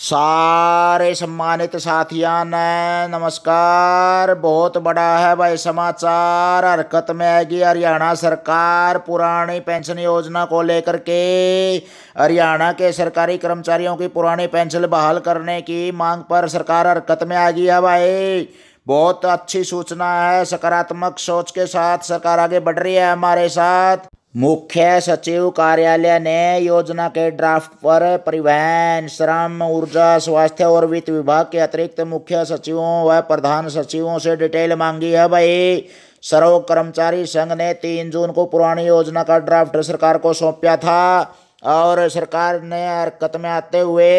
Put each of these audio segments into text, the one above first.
सारे सम्मानित साथियाँ ने नमस्कार बहुत बड़ा है भाई समाचार हरकत में आएगी हरियाणा सरकार पुरानी पेंशन योजना को लेकर के हरियाणा के सरकारी कर्मचारियों की पुरानी पेंशन बहाल करने की मांग पर सरकार हरकत में आ गई है भाई बहुत अच्छी सूचना है सकारात्मक सोच के साथ सरकार आगे बढ़ रही है हमारे साथ मुख्य सचिव कार्यालय ने योजना के ड्राफ्ट पर परिवहन श्रम ऊर्जा स्वास्थ्य और वित्त विभाग के अतिरिक्त मुख्य सचिवों व प्रधान सचिवों से डिटेल मांगी है भाई सर्व कर्मचारी संघ ने तीन जून को पुरानी योजना का ड्राफ्ट सरकार को सौंपा था और सरकार ने हरकत में आते हुए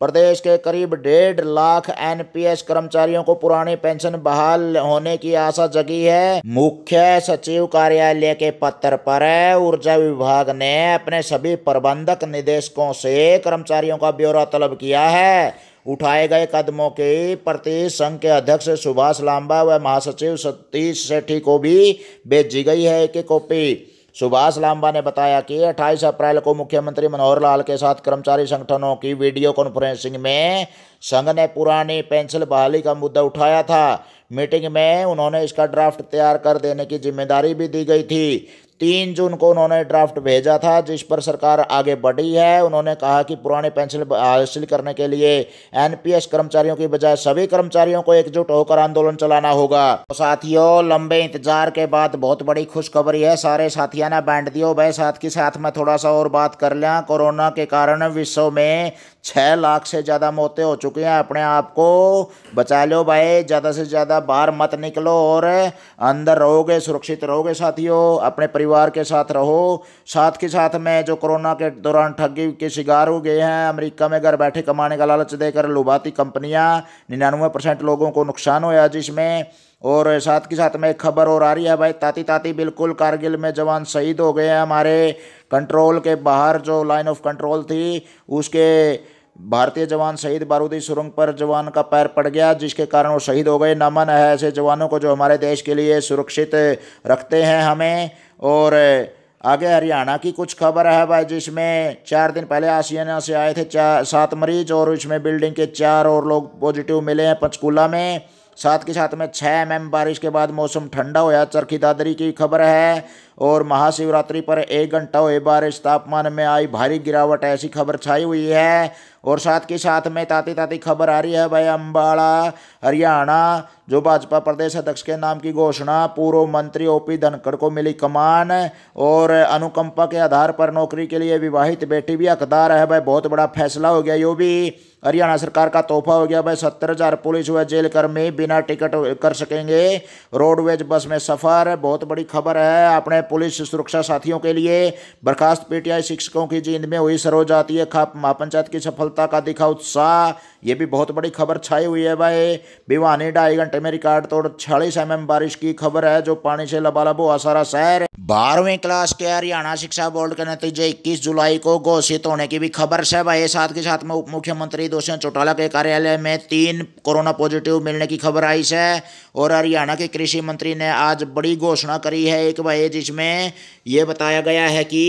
प्रदेश के करीब डेढ़ लाख एनपीएस कर्मचारियों को पुरानी पेंशन बहाल होने की आशा जगी है मुख्य सचिव कार्यालय के पत्र पर ऊर्जा विभाग ने अपने सभी प्रबंधक निदेशकों से कर्मचारियों का ब्यौरा तलब किया है उठाए गए कदमों के प्रति संघ के अध्यक्ष सुभाष लांबा व महासचिव सतीश सेठी को भी भेजी गई है एक कॉपी सुभाष लांबा ने बताया कि 28 अप्रैल को मुख्यमंत्री मनोहर लाल के साथ कर्मचारी संगठनों की वीडियो कॉन्फ्रेंसिंग में संघ ने पुरानी पेंशन बहाली का मुद्दा उठाया था मीटिंग में उन्होंने इसका ड्राफ्ट तैयार कर देने की जिम्मेदारी भी दी गई थी तीन जून को उन्होंने ड्राफ्ट भेजा था जिस पर सरकार आगे बढ़ी है उन्होंने कहा कि पुराने पेंशन हासिल करने के लिए एनपीएस कर्मचारियों की बजाय सभी कर्मचारियों को एकजुट होकर आंदोलन चलाना होगा तो साथियों लंबे इंतजार के बाद बहुत बड़ी खुशखबरी है सारे साथिया ने बैंड दियो भाई साथ के साथ में थोड़ा सा और बात कर लिया कोरोना के कारण विश्व में छः लाख से ज़्यादा मौतें हो चुकी हैं अपने आप को बचा लो भाई ज़्यादा से ज़्यादा बाहर मत निकलो और अंदर रहोगे सुरक्षित रहोगे साथियों अपने परिवार परिवार के साथ रहो साथ के साथ में जो कोरोना के दौरान ठगी के शिकार हो गए हैं अमेरिका में घर बैठे कमाने का लालच देकर लुभाती कंपनियां निन्यानवे परसेंट लोगों को नुकसान हुआ जिसमें और साथ के साथ में एक खबर और आ रही है भाई ताती ताती बिल्कुल कारगिल में जवान शहीद हो गए हैं हमारे कंट्रोल के बाहर जो लाइन ऑफ कंट्रोल थी उसके भारतीय जवान शहीद बारूदी सुरंग पर जवान का पैर पड़ गया जिसके कारण वो शहीद हो गए नमन है ऐसे जवानों को जो हमारे देश के लिए सुरक्षित रखते हैं हमें और आगे हरियाणा की कुछ खबर है भाई जिसमें चार दिन पहले आसियाना से आए थे चार सात मरीज और इसमें बिल्डिंग के चार और लोग पॉजिटिव मिले हैं पंचकूला में साथ के साथ में छः एम बारिश के बाद मौसम ठंडा होया चरखी दादरी की खबर है और महाशिवरात्रि पर एक घंटा हुए बारिश तापमान में आई भारी गिरावट ऐसी खबर छाई हुई है और साथ के साथ में ताती ताती खबर आ रही है भाई अम्बाड़ा हरियाणा जो भाजपा प्रदेश अध्यक्ष के नाम की घोषणा पूर्व मंत्री ओपी धनखड़ को मिली कमान और अनुकंपा के आधार पर नौकरी के लिए विवाहित बेटी भी हकदार है भाई बहुत बड़ा फैसला हो गया यो भी हरियाणा सरकार का तोहफा हो गया भाई सत्तर हजार पुलिस व जेल कर्मी बिना टिकट कर सकेंगे रोडवेज बस में सफर बहुत बड़ी खबर है अपने पुलिस सुरक्षा साथियों के लिए बर्खास्त पीटीआई शिक्षकों की जींद में हुई सरोज आती है महापंचायत की सफलता का दिखा उत्साह ये भी बहुत बड़ी खबर छाई हुई है भाई भिवानी ढाई घंटे में रिकॉर्ड तोड़ छियालीस एम बारिश की खबर है जो पानी से लबालब हुआ सारा शहर बारहवीं क्लास के हरियाणा शिक्षा बोर्ड के नतीजे इक्कीस जुलाई को घोषित होने की भी खबर है भाई साथ के साथ में उप मुख्यमंत्री भी दोषियों चौटाला के कार्यालय में तीन कोरोना पॉजिटिव मिलने की खबर आई है और हरियाणा के कृषि मंत्री ने आज बड़ी घोषणा करी है एक भाई जिसमें यह बताया गया है कि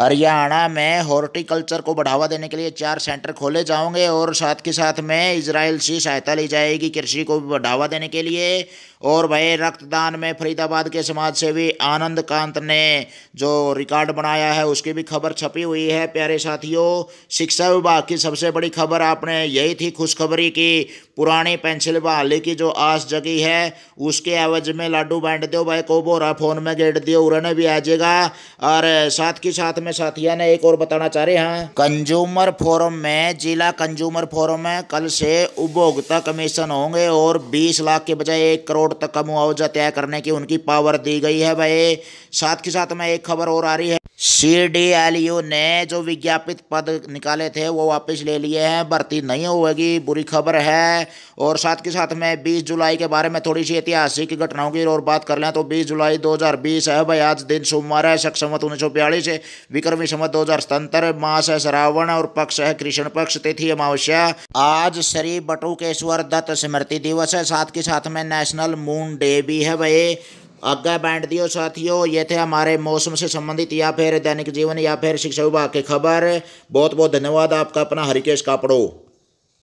हरियाणा में हॉर्टिकल्चर को बढ़ावा देने के लिए चार सेंटर खोले जाओगे और साथ के साथ में इसराइल से सहायता ली जाएगी कृषि को बढ़ावा देने के लिए और भाई रक्तदान में फरीदाबाद के समाज सेवी आनंद कांत ने जो रिकॉर्ड बनाया है उसकी भी खबर छपी हुई है प्यारे साथियों शिक्षा विभाग की सबसे बड़ी खबर आपने यही थी खुशखबरी की पुरानी पेंसिल बहाली की जो आस जगी है उसके एवज में लाडू बांट दो भाई को बोरा फोन में गेट दियो उन्हें भी आ जाएगा और साथ के साथ में साथिया ने एक और बताना चाह रहे हैं कंज्यूमर फोरम में जिला कंज्यूमर फोरम में कल से उपभोक्ता कमीशन होंगे और बीस लाख के बजाय एक करोड़ तक का मुआवजा तय करने की उनकी पावर दी गई है भाई साथ के साथ में एक खबर और आ रही है सीडीएलयू ने जो विज्ञापित पद निकाले थे वो वापस ले लिए हैं भर्ती नहीं होगी बुरी खबर है और साथ के साथ में 20 जुलाई के बारे में थोड़ी सी ऐतिहासिक घटनाओं की और बात कर लें तो 20 जुलाई 2020 है भाई आज दिन सोमवार है शक उन्नीस सौ बयालीस विक्रमी समत दो हज़ार मास है श्रावण और पक्ष है कृष्ण पक्ष तिथि अमावस्या आज श्री बटुकेश्वर दत्त स्मृति दिवस है साथ के साथ में नेशनल मून डे भी है भाई आज्ञा बांट दियो साथियों ये थे हमारे मौसम से संबंधित या फिर दैनिक जीवन या फिर शिक्षा विभाग की खबर बहुत बहुत धन्यवाद आपका अपना हरिकेश कापड़ो